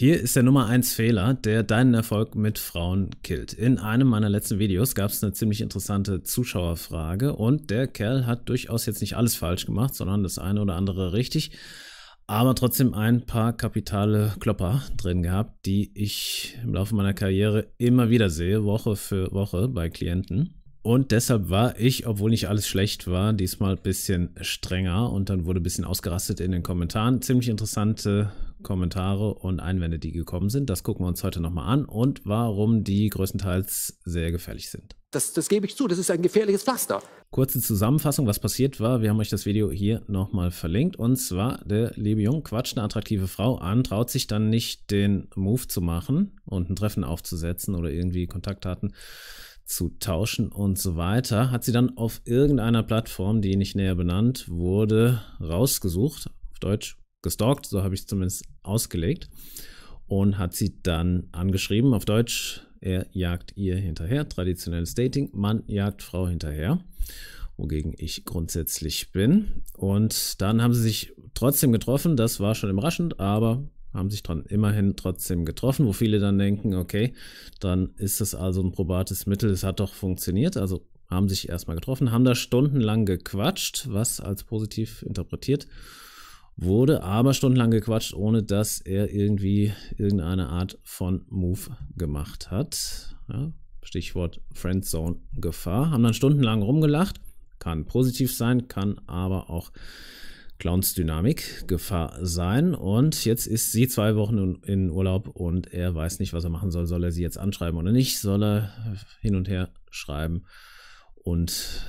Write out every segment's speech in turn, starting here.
Hier ist der Nummer 1 Fehler, der deinen Erfolg mit Frauen killt. In einem meiner letzten Videos gab es eine ziemlich interessante Zuschauerfrage und der Kerl hat durchaus jetzt nicht alles falsch gemacht, sondern das eine oder andere richtig, aber trotzdem ein paar kapitale Klopper drin gehabt, die ich im Laufe meiner Karriere immer wieder sehe, Woche für Woche bei Klienten. Und deshalb war ich, obwohl nicht alles schlecht war, diesmal ein bisschen strenger und dann wurde ein bisschen ausgerastet in den Kommentaren. Ziemlich interessante Kommentare und Einwände, die gekommen sind. Das gucken wir uns heute nochmal an und warum die größtenteils sehr gefährlich sind. Das, das gebe ich zu, das ist ein gefährliches Pflaster. Kurze Zusammenfassung, was passiert war. Wir haben euch das Video hier nochmal verlinkt. Und zwar, der liebe Jung quatscht eine attraktive Frau an, traut sich dann nicht, den Move zu machen und ein Treffen aufzusetzen oder irgendwie Kontaktdaten zu tauschen und so weiter. Hat sie dann auf irgendeiner Plattform, die nicht näher benannt wurde, rausgesucht, auf Deutsch gestalkt, so habe ich es zumindest ausgelegt, und hat sie dann angeschrieben auf Deutsch, er jagt ihr hinterher, traditionelles Dating, Mann jagt Frau hinterher, wogegen ich grundsätzlich bin. Und dann haben sie sich trotzdem getroffen, das war schon überraschend, aber haben sich dann immerhin trotzdem getroffen, wo viele dann denken, okay, dann ist das also ein probates Mittel, es hat doch funktioniert, also haben sich erstmal getroffen, haben da stundenlang gequatscht, was als positiv interpretiert wurde aber stundenlang gequatscht, ohne dass er irgendwie irgendeine Art von Move gemacht hat. Ja, Stichwort Friendzone Gefahr. Haben dann stundenlang rumgelacht. Kann positiv sein, kann aber auch Clowns Dynamik Gefahr sein. Und jetzt ist sie zwei Wochen in Urlaub und er weiß nicht, was er machen soll. Soll er sie jetzt anschreiben oder nicht? Soll er hin und her schreiben und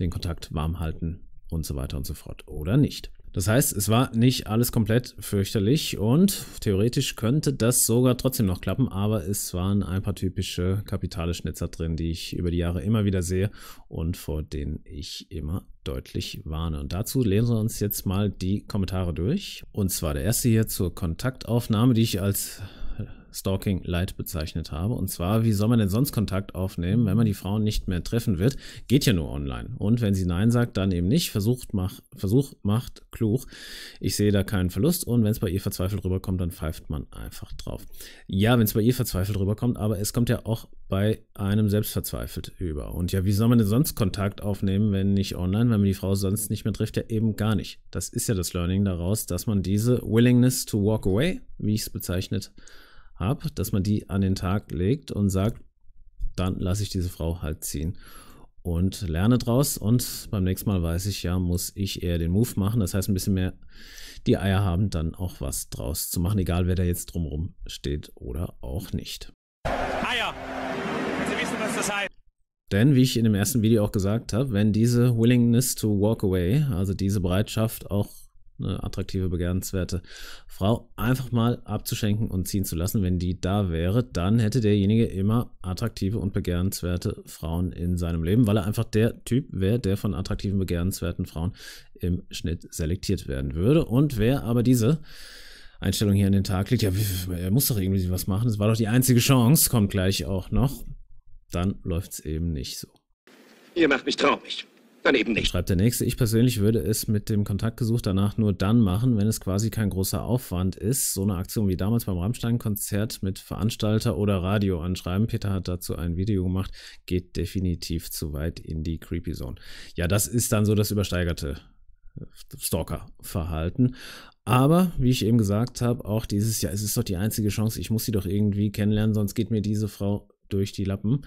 den Kontakt warm halten und so weiter und so fort oder nicht? Das heißt, es war nicht alles komplett fürchterlich und theoretisch könnte das sogar trotzdem noch klappen, aber es waren ein paar typische kapitale Schnitzer drin, die ich über die Jahre immer wieder sehe und vor denen ich immer deutlich warne. Und dazu lesen wir uns jetzt mal die Kommentare durch. Und zwar der erste hier zur Kontaktaufnahme, die ich als Stalking Light bezeichnet habe. Und zwar, wie soll man denn sonst Kontakt aufnehmen, wenn man die Frauen nicht mehr treffen wird? Geht ja nur online. Und wenn sie Nein sagt, dann eben nicht. Versucht mach, Versuch macht klug. Ich sehe da keinen Verlust. Und wenn es bei ihr verzweifelt rüberkommt, dann pfeift man einfach drauf. Ja, wenn es bei ihr verzweifelt rüberkommt, aber es kommt ja auch bei einem selbst verzweifelt über. Und ja, wie soll man denn sonst Kontakt aufnehmen, wenn nicht online, wenn man die Frau sonst nicht mehr trifft? Ja, eben gar nicht. Das ist ja das Learning daraus, dass man diese Willingness to walk away, wie ich es bezeichnet habe, habe, dass man die an den Tag legt und sagt, dann lasse ich diese Frau halt ziehen und lerne draus. Und beim nächsten Mal weiß ich ja, muss ich eher den Move machen. Das heißt, ein bisschen mehr die Eier haben, dann auch was draus zu machen, egal wer da jetzt drumrum steht oder auch nicht. Eier! Sie wissen, was das heißt. Denn, wie ich in dem ersten Video auch gesagt habe, wenn diese Willingness to Walk Away, also diese Bereitschaft auch eine attraktive, begehrenswerte Frau einfach mal abzuschenken und ziehen zu lassen. Wenn die da wäre, dann hätte derjenige immer attraktive und begehrenswerte Frauen in seinem Leben, weil er einfach der Typ wäre, der von attraktiven, begehrenswerten Frauen im Schnitt selektiert werden würde. Und wer aber diese Einstellung hier an den Tag legt, ja, er muss doch irgendwie was machen, das war doch die einzige Chance, kommt gleich auch noch, dann läuft es eben nicht so. Ihr macht mich traurig dann eben nicht. Schreibt der nächste, ich persönlich würde es mit dem Kontaktgesuch danach nur dann machen, wenn es quasi kein großer Aufwand ist. So eine Aktion wie damals beim Rammstein-Konzert mit Veranstalter oder Radio anschreiben. Peter hat dazu ein Video gemacht, geht definitiv zu weit in die Creepy Zone. Ja, das ist dann so das übersteigerte äh, Stalker-Verhalten. Aber, wie ich eben gesagt habe, auch dieses Jahr, es ist doch die einzige Chance, ich muss sie doch irgendwie kennenlernen, sonst geht mir diese Frau durch die Lappen.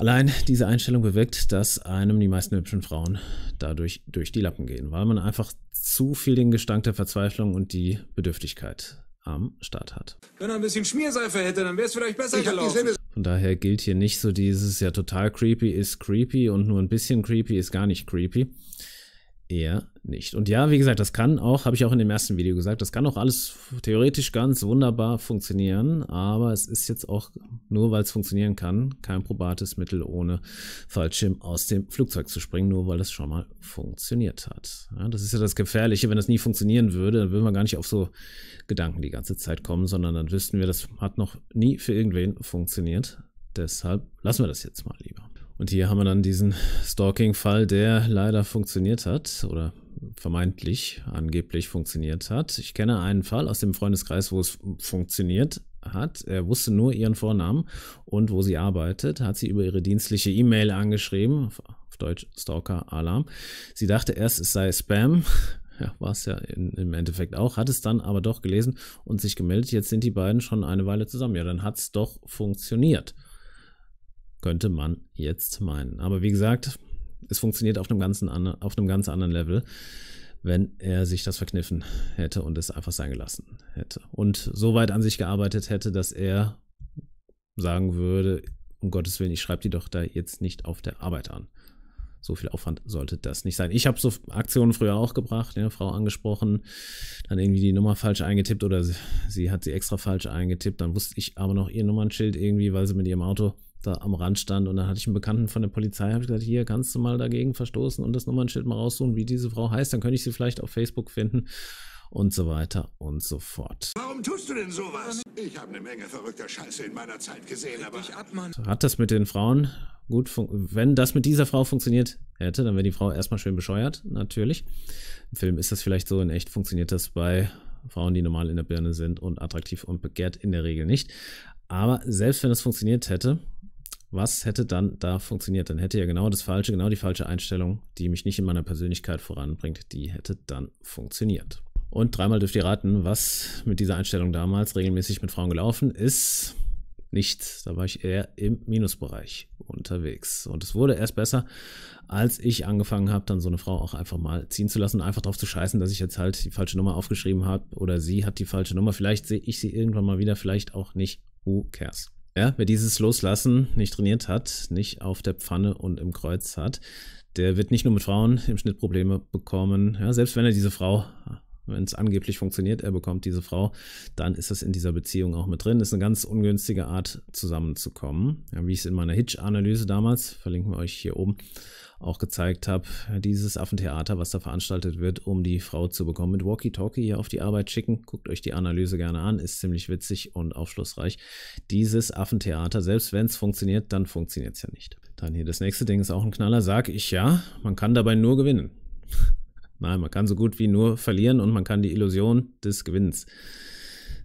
Allein diese Einstellung bewirkt, dass einem die meisten hübschen Frauen dadurch durch die Lappen gehen, weil man einfach zu viel den Gestank der Verzweiflung und die Bedürftigkeit am Start hat. Wenn er ein bisschen Schmierseife hätte, dann wäre es vielleicht besser ich gelaufen. Von daher gilt hier nicht so dieses ja total creepy ist creepy und nur ein bisschen creepy ist gar nicht creepy eher nicht. Und ja, wie gesagt, das kann auch, habe ich auch in dem ersten Video gesagt, das kann auch alles theoretisch ganz wunderbar funktionieren, aber es ist jetzt auch, nur weil es funktionieren kann, kein probates Mittel, ohne Fallschirm aus dem Flugzeug zu springen, nur weil es schon mal funktioniert hat. Ja, das ist ja das Gefährliche, wenn das nie funktionieren würde, dann würden wir gar nicht auf so Gedanken die ganze Zeit kommen, sondern dann wüssten wir, das hat noch nie für irgendwen funktioniert. Deshalb lassen wir das jetzt mal lieber. Und hier haben wir dann diesen Stalking-Fall, der leider funktioniert hat oder vermeintlich, angeblich funktioniert hat. Ich kenne einen Fall aus dem Freundeskreis, wo es funktioniert hat. Er wusste nur ihren Vornamen und wo sie arbeitet, hat sie über ihre dienstliche E-Mail angeschrieben, auf Deutsch Stalker-Alarm. Sie dachte erst, es sei Spam, ja, war es ja in, im Endeffekt auch, hat es dann aber doch gelesen und sich gemeldet. Jetzt sind die beiden schon eine Weile zusammen. Ja, dann hat es doch funktioniert. Könnte man jetzt meinen. Aber wie gesagt, es funktioniert auf einem, ganzen, auf einem ganz anderen Level, wenn er sich das verkniffen hätte und es einfach sein gelassen hätte. Und so weit an sich gearbeitet hätte, dass er sagen würde, um Gottes Willen, ich schreibe die doch da jetzt nicht auf der Arbeit an. So viel Aufwand sollte das nicht sein. Ich habe so Aktionen früher auch gebracht, ja, Frau angesprochen, dann irgendwie die Nummer falsch eingetippt oder sie, sie, hat sie extra falsch eingetippt. Dann wusste ich aber noch ihr Nummernschild irgendwie, weil sie mit ihrem Auto da am Rand stand. Und dann hatte ich einen Bekannten von der Polizei, habe ich gesagt, hier kannst du mal dagegen verstoßen und das Nummernschild mal raussuchen, wie diese Frau heißt, dann könnte ich sie vielleicht auf Facebook finden und so weiter und so fort. Warum tust du denn sowas? Ich habe eine Menge verrückter Scheiße in meiner Zeit gesehen, aber ab, hat das mit den Frauen gut wenn das mit dieser Frau funktioniert hätte, dann wäre die Frau erstmal schön bescheuert, natürlich. Im Film ist das vielleicht so, in echt funktioniert das bei Frauen, die normal in der Birne sind und attraktiv und begehrt in der Regel nicht. Aber selbst wenn das funktioniert hätte, was hätte dann da funktioniert? Dann hätte ja genau das Falsche, genau die falsche Einstellung, die mich nicht in meiner Persönlichkeit voranbringt, die hätte dann funktioniert. Und dreimal dürft ihr raten, was mit dieser Einstellung damals regelmäßig mit Frauen gelaufen ist. Nichts. Da war ich eher im Minusbereich unterwegs. Und es wurde erst besser, als ich angefangen habe, dann so eine Frau auch einfach mal ziehen zu lassen und einfach drauf zu scheißen, dass ich jetzt halt die falsche Nummer aufgeschrieben habe oder sie hat die falsche Nummer. Vielleicht sehe ich sie irgendwann mal wieder, vielleicht auch nicht. Who cares? Ja, wer dieses Loslassen nicht trainiert hat, nicht auf der Pfanne und im Kreuz hat, der wird nicht nur mit Frauen im Schnitt Probleme bekommen. Ja, selbst wenn er diese Frau wenn es angeblich funktioniert, er bekommt diese Frau, dann ist das in dieser Beziehung auch mit drin. ist eine ganz ungünstige Art, zusammenzukommen. Ja, wie ich es in meiner Hitch-Analyse damals, verlinken wir euch hier oben, auch gezeigt habe, dieses Affentheater, was da veranstaltet wird, um die Frau zu bekommen, mit Walkie-Talkie hier auf die Arbeit schicken. Guckt euch die Analyse gerne an, ist ziemlich witzig und aufschlussreich. Dieses Affentheater, selbst wenn es funktioniert, dann funktioniert es ja nicht. Dann hier das nächste Ding ist auch ein Knaller, sag ich ja, man kann dabei nur gewinnen. Nein, man kann so gut wie nur verlieren und man kann die Illusion des Gewinns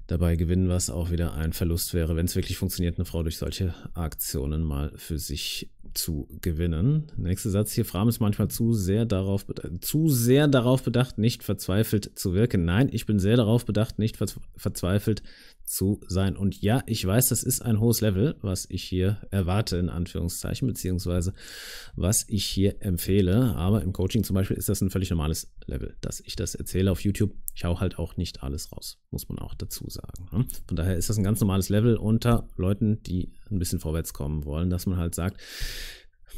dabei gewinnen, was auch wieder ein Verlust wäre, wenn es wirklich funktioniert, eine Frau durch solche Aktionen mal für sich zu gewinnen. Nächster Satz hier. Fram ist manchmal zu sehr darauf, zu sehr darauf bedacht, nicht verzweifelt zu wirken. Nein, ich bin sehr darauf bedacht, nicht verzweifelt zu sein. Und ja, ich weiß, das ist ein hohes Level, was ich hier erwarte, in Anführungszeichen, beziehungsweise was ich hier empfehle. Aber im Coaching zum Beispiel ist das ein völlig normales Level, dass ich das erzähle auf YouTube. Ich hau halt auch nicht alles raus, muss man auch dazu sagen. Ne? Von daher ist das ein ganz normales Level unter Leuten, die ein bisschen vorwärts kommen wollen, dass man halt sagt,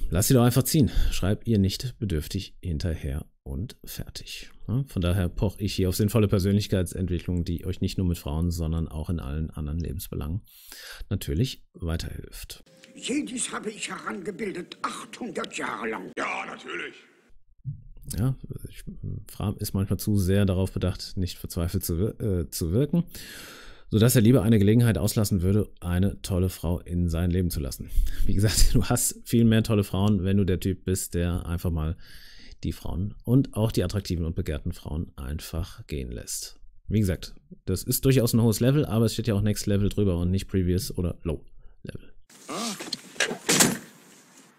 lass sie doch einfach ziehen. Schreib ihr nicht bedürftig hinterher und fertig. Von daher poche ich hier auf sinnvolle Persönlichkeitsentwicklung, die euch nicht nur mit Frauen, sondern auch in allen anderen Lebensbelangen natürlich weiterhilft. Jedes habe ich herangebildet, 800 Jahre lang. Ja, natürlich. Ja, ich, Fram ist manchmal zu sehr darauf bedacht, nicht verzweifelt zu, äh, zu wirken sodass er lieber eine Gelegenheit auslassen würde, eine tolle Frau in sein Leben zu lassen. Wie gesagt, du hast viel mehr tolle Frauen, wenn du der Typ bist, der einfach mal die Frauen und auch die attraktiven und begehrten Frauen einfach gehen lässt. Wie gesagt, das ist durchaus ein hohes Level, aber es steht ja auch Next Level drüber und nicht Previous oder Low Level. Oh.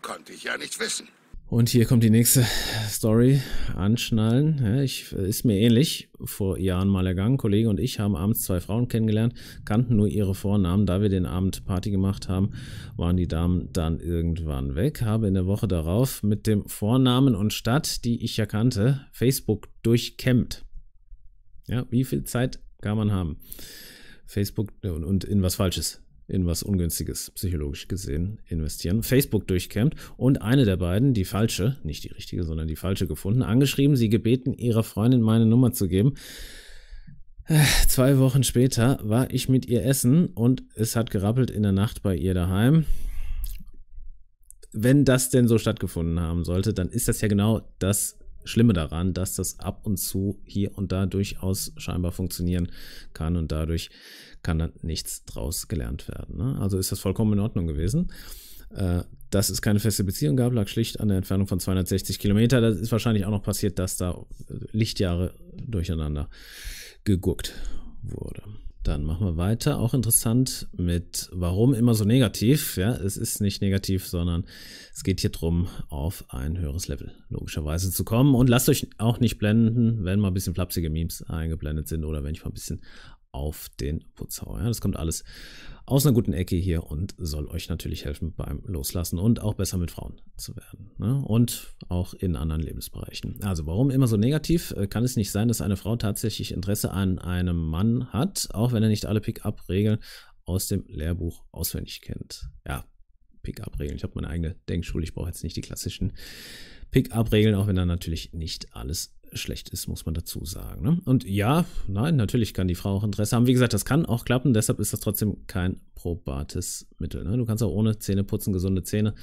Konnte ich ja nicht wissen. Und hier kommt die nächste Story. Anschnallen. Ja, ich, ist mir ähnlich vor Jahren mal ergangen. Kollege und ich haben abends zwei Frauen kennengelernt, kannten nur ihre Vornamen. Da wir den Abend Party gemacht haben, waren die Damen dann irgendwann weg. Habe in der Woche darauf mit dem Vornamen und Stadt, die ich ja kannte, Facebook durchkämmt. Ja, wie viel Zeit kann man haben? Facebook und in was Falsches in was Ungünstiges, psychologisch gesehen, investieren, Facebook durchkämmt und eine der beiden, die falsche, nicht die richtige, sondern die falsche gefunden, angeschrieben, sie gebeten, ihrer Freundin meine Nummer zu geben. Äh, zwei Wochen später war ich mit ihr essen und es hat gerappelt in der Nacht bei ihr daheim. Wenn das denn so stattgefunden haben sollte, dann ist das ja genau das Schlimme daran, dass das ab und zu hier und da durchaus scheinbar funktionieren kann und dadurch kann dann nichts draus gelernt werden. Ne? Also ist das vollkommen in Ordnung gewesen. Äh, dass es keine feste Beziehung gab, lag schlicht an der Entfernung von 260 Kilometer. Das ist wahrscheinlich auch noch passiert, dass da Lichtjahre durcheinander geguckt wurde. Dann machen wir weiter. Auch interessant mit warum immer so negativ. Ja, es ist nicht negativ, sondern es geht hier darum, auf ein höheres Level logischerweise zu kommen. Und lasst euch auch nicht blenden, wenn mal ein bisschen flapsige Memes eingeblendet sind oder wenn ich mal ein bisschen auf den Putzhauer. Ja, das kommt alles aus einer guten Ecke hier und soll euch natürlich helfen beim Loslassen und auch besser mit Frauen zu werden. Ne? Und auch in anderen Lebensbereichen. Also warum immer so negativ? Äh, kann es nicht sein, dass eine Frau tatsächlich Interesse an einem Mann hat, auch wenn er nicht alle Pick-up-Regeln aus dem Lehrbuch auswendig kennt? Ja, Pick-up-Regeln. Ich habe meine eigene Denkschule, ich brauche jetzt nicht die klassischen Pick-up-Regeln, auch wenn da natürlich nicht alles schlecht ist, muss man dazu sagen. Ne? Und ja, nein, natürlich kann die Frau auch Interesse haben. Wie gesagt, das kann auch klappen, deshalb ist das trotzdem kein probates Mittel. Ne? Du kannst auch ohne Zähne putzen, gesunde Zähne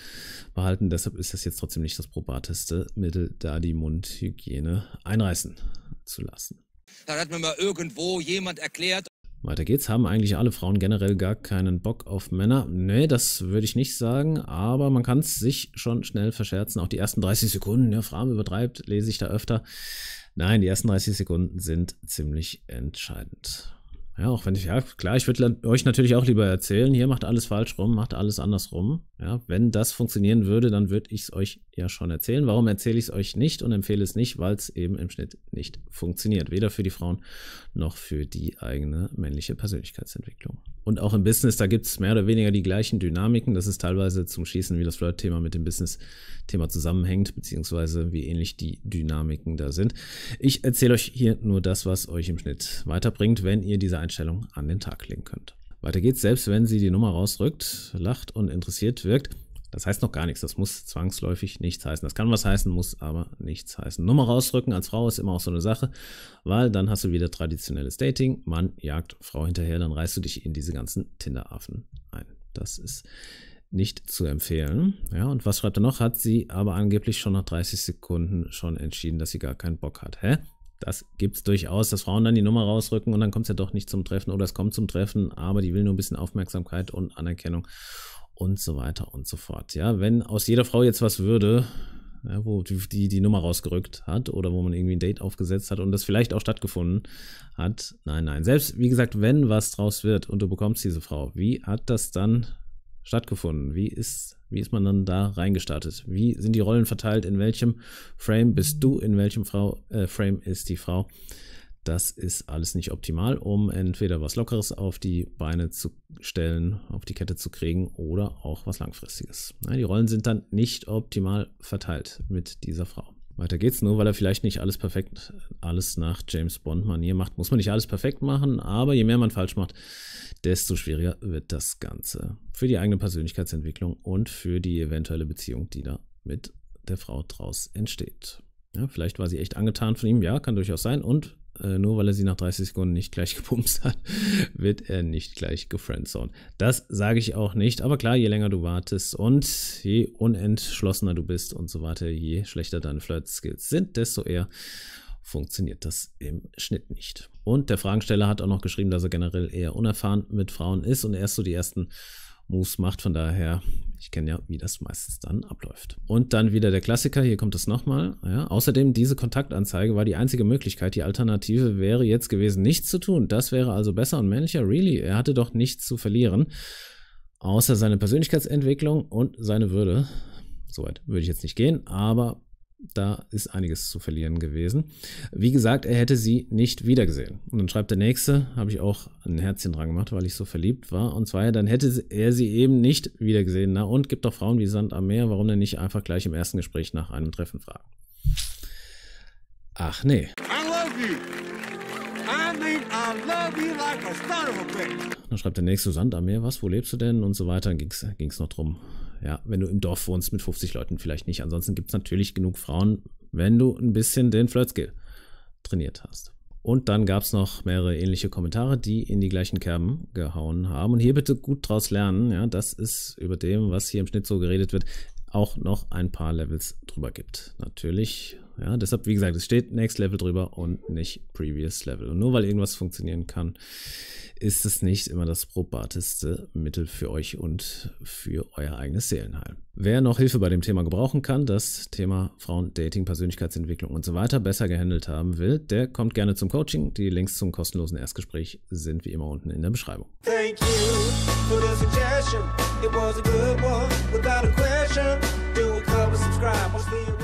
behalten, deshalb ist das jetzt trotzdem nicht das probateste Mittel, da die Mundhygiene einreißen zu lassen. Da hat mir mal irgendwo jemand erklärt, weiter geht's. Haben eigentlich alle Frauen generell gar keinen Bock auf Männer? Nee, das würde ich nicht sagen, aber man kann es sich schon schnell verscherzen. Auch die ersten 30 Sekunden, ja, Frauen übertreibt, lese ich da öfter. Nein, die ersten 30 Sekunden sind ziemlich entscheidend. Ja, auch wenn ich, ja, klar, ich würde euch natürlich auch lieber erzählen, hier macht alles falsch rum, macht alles andersrum. Ja, wenn das funktionieren würde, dann würde ich es euch ja schon erzählen. Warum erzähle ich es euch nicht und empfehle es nicht? Weil es eben im Schnitt nicht funktioniert. Weder für die Frauen noch für die eigene männliche Persönlichkeitsentwicklung. Und auch im Business, da gibt es mehr oder weniger die gleichen Dynamiken. Das ist teilweise zum Schießen, wie das Flirt-Thema mit dem Business-Thema zusammenhängt, beziehungsweise wie ähnlich die Dynamiken da sind. Ich erzähle euch hier nur das, was euch im Schnitt weiterbringt, wenn ihr diese Einstellung an den Tag legen könnt. Weiter geht's, selbst wenn sie die Nummer rausrückt, lacht und interessiert wirkt, das heißt noch gar nichts. Das muss zwangsläufig nichts heißen. Das kann was heißen, muss aber nichts heißen. Nummer rausrücken als Frau ist immer auch so eine Sache, weil dann hast du wieder traditionelles Dating. Mann jagt Frau hinterher, dann reißt du dich in diese ganzen Tinder-Affen ein. Das ist nicht zu empfehlen. Ja, und was schreibt er noch? Hat sie aber angeblich schon nach 30 Sekunden schon entschieden, dass sie gar keinen Bock hat. Hä? Das gibt es durchaus, dass Frauen dann die Nummer rausrücken und dann kommt es ja doch nicht zum Treffen oder es kommt zum Treffen, aber die will nur ein bisschen Aufmerksamkeit und Anerkennung und so weiter und so fort. Ja, wenn aus jeder Frau jetzt was würde, ja, wo die die Nummer rausgerückt hat oder wo man irgendwie ein Date aufgesetzt hat und das vielleicht auch stattgefunden hat. Nein, nein. Selbst, wie gesagt, wenn was draus wird und du bekommst diese Frau, wie hat das dann stattgefunden? Wie ist, wie ist man dann da reingestartet? Wie sind die Rollen verteilt? In welchem Frame bist du? In welchem Frau, äh, Frame ist die Frau? Das ist alles nicht optimal, um entweder was Lockeres auf die Beine zu stellen, auf die Kette zu kriegen oder auch was Langfristiges. Die Rollen sind dann nicht optimal verteilt mit dieser Frau. Weiter geht's. Nur weil er vielleicht nicht alles perfekt, alles nach James Bond-Manier macht, muss man nicht alles perfekt machen, aber je mehr man falsch macht, desto schwieriger wird das Ganze. Für die eigene Persönlichkeitsentwicklung und für die eventuelle Beziehung, die da mit der Frau draus entsteht. Ja, vielleicht war sie echt angetan von ihm, ja, kann durchaus sein. Und äh, nur weil er sie nach 30 Sekunden nicht gleich gepumpt hat, wird er nicht gleich gefriendzoned. Das sage ich auch nicht, aber klar, je länger du wartest und je unentschlossener du bist und so weiter, je schlechter deine Flirt-Skills sind, desto eher funktioniert das im Schnitt nicht. Und der Fragesteller hat auch noch geschrieben, dass er generell eher unerfahren mit Frauen ist und erst so die ersten Moves macht. Von daher, ich kenne ja, wie das meistens dann abläuft. Und dann wieder der Klassiker, hier kommt es nochmal. Ja. Außerdem, diese Kontaktanzeige war die einzige Möglichkeit. Die Alternative wäre jetzt gewesen, nichts zu tun. Das wäre also besser und männlicher. Really, er hatte doch nichts zu verlieren. Außer seine Persönlichkeitsentwicklung und seine Würde. Soweit würde ich jetzt nicht gehen, aber da ist einiges zu verlieren gewesen. Wie gesagt, er hätte sie nicht wiedergesehen. Und dann schreibt der nächste, habe ich auch ein Herzchen dran gemacht, weil ich so verliebt war. Und zwar, dann hätte er sie eben nicht wiedergesehen. Na und gibt doch Frauen wie Sand am Meer, warum denn nicht einfach gleich im ersten Gespräch nach einem Treffen fragen? Ach nee. I mean, I dann schreibt der nächste Sand am Meer, was, wo lebst du denn? Und so weiter. Dann ging es noch drum. Ja, wenn du im Dorf wohnst mit 50 Leuten vielleicht nicht. Ansonsten gibt es natürlich genug Frauen, wenn du ein bisschen den Flirtskill trainiert hast. Und dann gab es noch mehrere ähnliche Kommentare, die in die gleichen Kerben gehauen haben. Und hier bitte gut draus lernen. Ja, das ist über dem, was hier im Schnitt so geredet wird, auch noch ein paar Levels drüber gibt. Natürlich ja, deshalb, wie gesagt, es steht Next Level drüber und nicht Previous Level. Und nur weil irgendwas funktionieren kann, ist es nicht immer das probateste Mittel für euch und für euer eigenes Seelenheil. Wer noch Hilfe bei dem Thema gebrauchen kann, das Thema Frauen, Dating, Persönlichkeitsentwicklung und so weiter besser gehandelt haben will, der kommt gerne zum Coaching. Die Links zum kostenlosen Erstgespräch sind wie immer unten in der Beschreibung. Thank you for the suggestion. It was a good one without a question. Do a cover, subscribe,